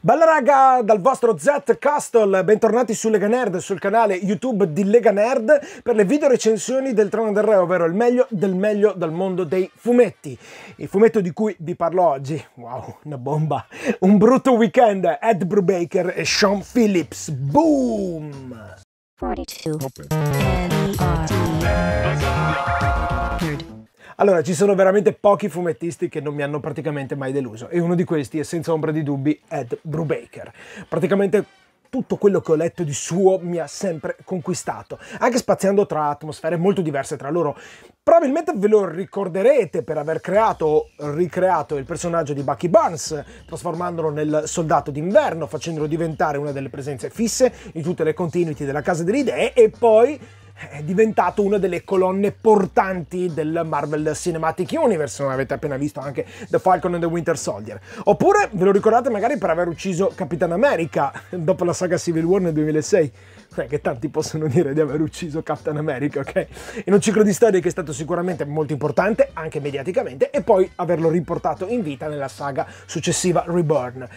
Bella raga dal vostro Zet Castle, bentornati su Lega Nerd, sul canale YouTube di Lega Nerd per le video recensioni del Trono del Re, ovvero il meglio del meglio dal mondo dei fumetti. Il fumetto di cui vi parlo oggi, wow, una bomba, un brutto weekend, Ed Brubaker e Sean Phillips, boom! 42. Allora, ci sono veramente pochi fumettisti che non mi hanno praticamente mai deluso e uno di questi è senza ombra di dubbi Ed Brubaker. Praticamente tutto quello che ho letto di suo mi ha sempre conquistato, anche spaziando tra atmosfere molto diverse tra loro. Probabilmente ve lo ricorderete per aver creato o ricreato il personaggio di Bucky Barnes, trasformandolo nel soldato d'inverno, facendolo diventare una delle presenze fisse in tutte le continuity della Casa delle Idee e poi è diventato una delle colonne portanti del Marvel Cinematic Universe, non avete appena visto anche The Falcon and the Winter Soldier. Oppure ve lo ricordate magari per aver ucciso Capitan America dopo la saga Civil War nel 2006 che tanti possono dire di aver ucciso Captain America, ok? In un ciclo di storie che è stato sicuramente molto importante, anche mediaticamente, e poi averlo riportato in vita nella saga successiva Reborn.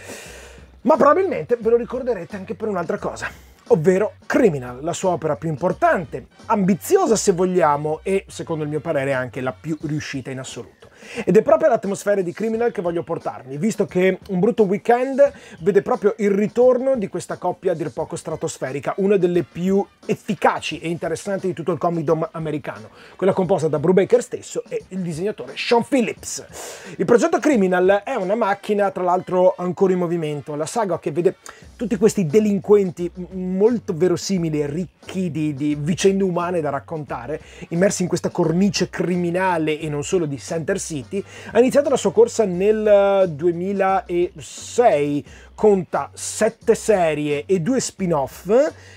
Ma probabilmente ve lo ricorderete anche per un'altra cosa ovvero Criminal, la sua opera più importante, ambiziosa se vogliamo e secondo il mio parere anche la più riuscita in assoluto. Ed è proprio l'atmosfera di Criminal che voglio portarmi, visto che un brutto weekend vede proprio il ritorno di questa coppia a dir poco stratosferica, una delle più efficaci e interessanti di tutto il comic dom americano, quella composta da Brubaker stesso e il disegnatore Sean Phillips. Il progetto Criminal è una macchina, tra l'altro, ancora in movimento, la saga che vede tutti questi delinquenti molto verosimili, e ricchi di, di vicende umane da raccontare, immersi in questa cornice criminale e non solo di Center City, ha iniziato la sua corsa nel 2006 eh, conta sette serie e due spin-off.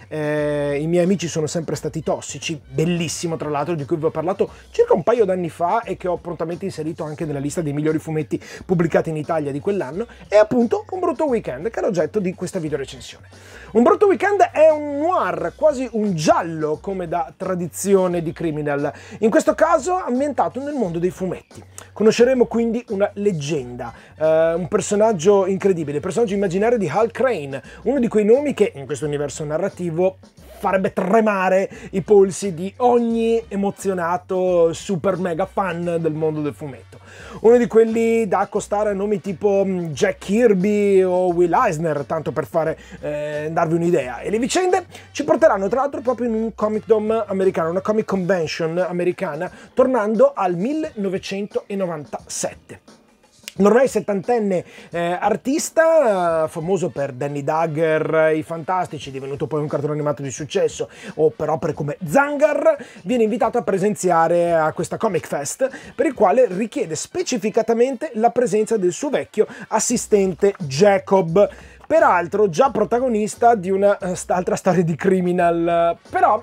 Eh, I miei amici sono sempre stati tossici, bellissimo tra l'altro, di cui vi ho parlato circa un paio d'anni fa e che ho prontamente inserito anche nella lista dei migliori fumetti pubblicati in Italia di quell'anno. E appunto Un brutto weekend, che è l'oggetto di questa video recensione. Un brutto weekend è un noir, quasi un giallo come da tradizione di criminal, in questo caso ambientato nel mondo dei fumetti. Conosceremo quindi una leggenda, eh, un personaggio incredibile, personaggio immaginario immaginario di Hal Crane, uno di quei nomi che in questo universo narrativo farebbe tremare i polsi di ogni emozionato super mega fan del mondo del fumetto. Uno di quelli da accostare a nomi tipo mm, Jack Kirby o Will Eisner, tanto per fare, eh, darvi un'idea. E le vicende ci porteranno tra l'altro proprio in un Comic Dom americano, una Comic Convention americana, tornando al 1997 un ormai settantenne eh, artista, eh, famoso per Danny Dagger, I Fantastici, divenuto poi un cartone animato di successo, o per opere come Zangar, viene invitato a presenziare a questa Comic Fest, per il quale richiede specificatamente la presenza del suo vecchio assistente Jacob peraltro già protagonista di un'altra eh, storia di criminal, però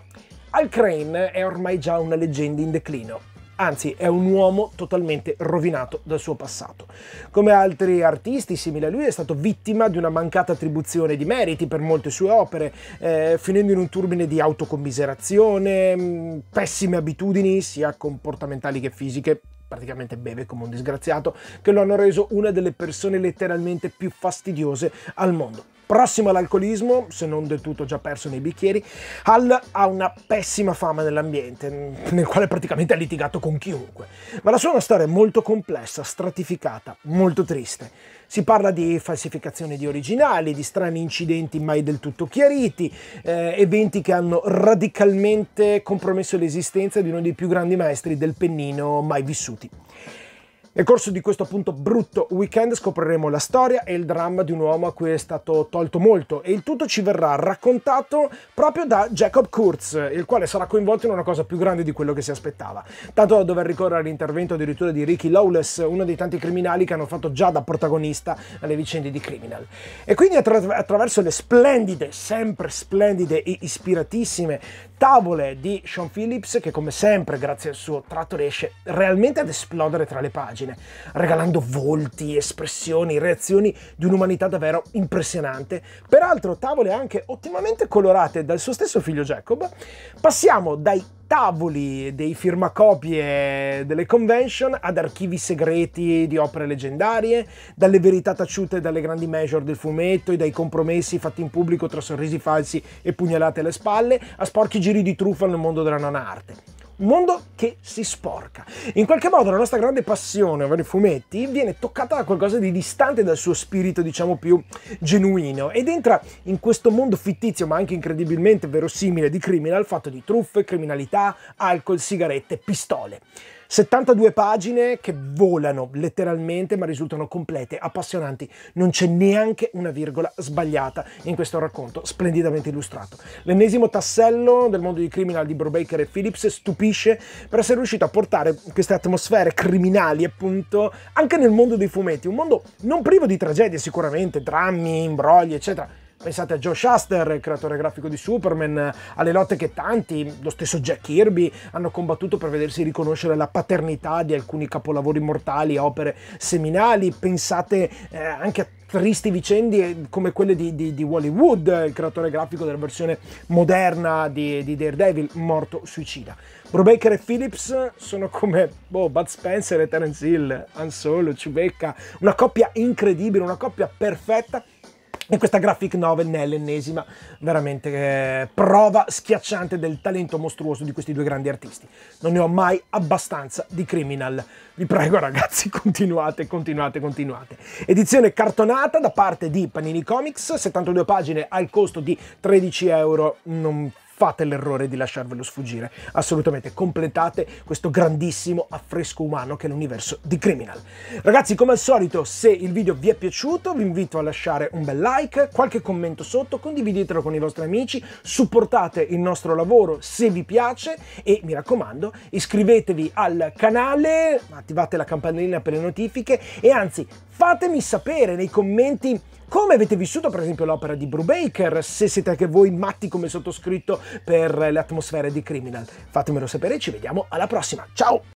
Al Crane è ormai già una leggenda in declino anzi è un uomo totalmente rovinato dal suo passato. Come altri artisti simili a lui è stato vittima di una mancata attribuzione di meriti per molte sue opere, eh, finendo in un turbine di autocommiserazione, mm, pessime abitudini sia comportamentali che fisiche, praticamente beve come un disgraziato, che lo hanno reso una delle persone letteralmente più fastidiose al mondo prossimo all'alcolismo, se non del tutto già perso nei bicchieri, Hal ha una pessima fama nell'ambiente, mm, nel quale praticamente ha litigato con chiunque. Ma la sua è una storia molto complessa, stratificata, molto triste. Si parla di falsificazioni di originali, di strani incidenti mai del tutto chiariti, eh, eventi che hanno radicalmente compromesso l'esistenza di uno dei più grandi maestri del pennino mai vissuti. Nel corso di questo appunto brutto weekend scopriremo la storia e il dramma di un uomo a cui è stato tolto molto e il tutto ci verrà raccontato proprio da Jacob Kurz, il quale sarà coinvolto in una cosa più grande di quello che si aspettava, tanto da dover ricorrere all'intervento addirittura di Ricky Lawless, uno dei tanti criminali che hanno fatto già da protagonista alle vicende di Criminal. E quindi attra attraverso le splendide, sempre splendide e ispiratissime tavole di Sean Phillips che come sempre grazie al suo tratto riesce realmente ad esplodere tra le pagine, regalando volti, espressioni, reazioni di un'umanità davvero impressionante. Peraltro tavole anche ottimamente colorate dal suo stesso figlio Jacob. Passiamo dai tavoli dei firmacopie delle convention ad archivi segreti di opere leggendarie, dalle verità taciute dalle grandi major del fumetto e dai compromessi fatti in pubblico tra sorrisi falsi e pugnalate alle spalle, a sporchi giri di truffa nel mondo della non arte mondo che si sporca. In qualche modo la nostra grande passione, ovvero i fumetti, viene toccata da qualcosa di distante dal suo spirito, diciamo, più genuino ed entra in questo mondo fittizio, ma anche incredibilmente verosimile di criminal, fatto di truffe, criminalità, alcol, sigarette, pistole. 72 pagine che volano letteralmente ma risultano complete, appassionanti, non c'è neanche una virgola sbagliata in questo racconto splendidamente illustrato. L'ennesimo tassello del mondo di criminal di Brubaker e Phillips, stupendo stupisce per essere riuscito a portare queste atmosfere criminali, appunto, anche nel mondo dei fumetti, un mondo non privo di tragedie sicuramente, drammi, imbrogli, eccetera Pensate a Joe Shuster, il creatore grafico di Superman, alle lotte che tanti, lo stesso Jack Kirby, hanno combattuto per vedersi riconoscere la paternità di alcuni capolavori mortali, opere seminali. Pensate eh, anche a tristi vicende come quelle di, di, di, Wally Wood, il creatore grafico della versione moderna di, di Daredevil, morto suicida. Brubaker e Phillips sono come boh, Bud Spencer e Terence Hill, Han Solo, Chewbacca, una coppia incredibile, una coppia perfetta in questa graphic novel ne è l'ennesima veramente eh, prova schiacciante del talento mostruoso di questi due grandi artisti. Non ne ho mai abbastanza di Criminal. Vi prego ragazzi, continuate, continuate, continuate. Edizione cartonata da parte di Panini Comics, 72 pagine al costo di 13 euro, non fate l'errore di lasciarvelo sfuggire. Assolutamente, completate questo grandissimo affresco umano che è l'universo di Criminal. Ragazzi, come al solito, se il video vi è piaciuto, vi invito a lasciare un bel like, qualche commento sotto, condividetelo con i vostri amici, supportate il nostro lavoro se vi piace e mi raccomando, iscrivetevi al canale, attivate la campanellina per le notifiche e anzi, fatemi sapere nei commenti come avete vissuto per esempio l'opera di Brubaker, se siete anche voi matti come sottoscritto per le atmosfere di Criminal? Fatemelo sapere e ci vediamo alla prossima, ciao!